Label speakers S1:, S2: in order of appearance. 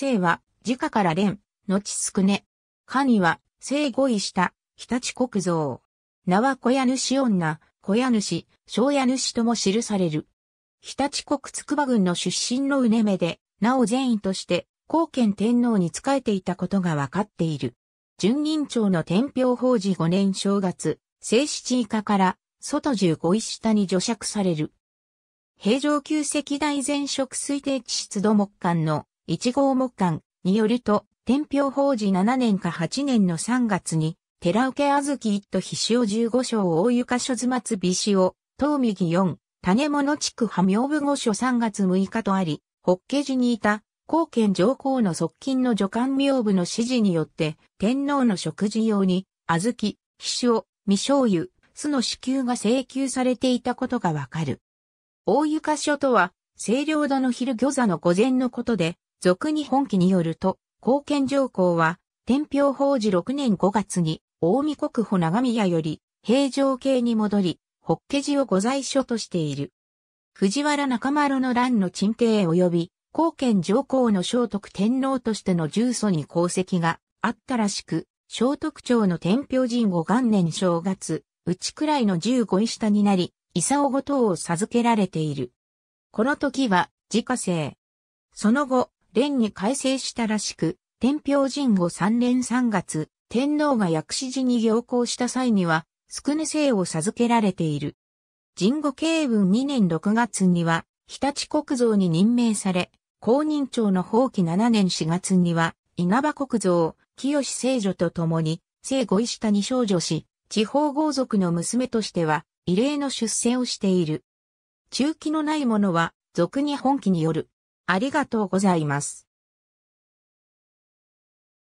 S1: 生は、自家から蓮、後すくね。かには、生語彙した、日立国造。名は小屋主女、小屋主、小屋主とも記される。日立国筑波郡の出身のうねめで、なお善意として、後見天皇に仕えていたことがわかっている。準任朝の天平法事5年正月、正七以下から、外十五位下に除釈される。平城宮石大前職推定地質土木館の一号木館によると、天平法事7年か8年の3月に、寺受小豆一都必勝15章大床所図末美を東右4、種物地区破名部五所3月6日とあり、法華寺にいた、高県上皇の側近の助官名部の指示によって、天皇の食事用に、小豆、必勝。未醤油、酢の支給が請求されていたことがわかる。大床所とは、清涼土の昼餃座の午前のことで、俗に本記によると、後見上皇は、天平法治6年5月に、大見国保長宮より、平城系に戻り、法家寺を御在所としている。藤原中丸の乱の鎮定及び、後見上皇の聖徳天皇としての重祖に功績があったらしく、聖徳朝の天平神後元年正月、内くらいの15位下になり、伊佐尾後等を授けられている。この時は、自家製。その後、連に改正したらしく、天平神後三年三月、天皇が薬師寺に行行した際には、宿根生を授けられている。神後慶文二年六月には、日立国造に任命され、公認庁の法棄七年四月には、稲葉国造、清聖女と共に、聖五石に少女し、地方豪族の娘としては、異例の出世をしている。中期のない者は、俗に本気による、ありがとうございます。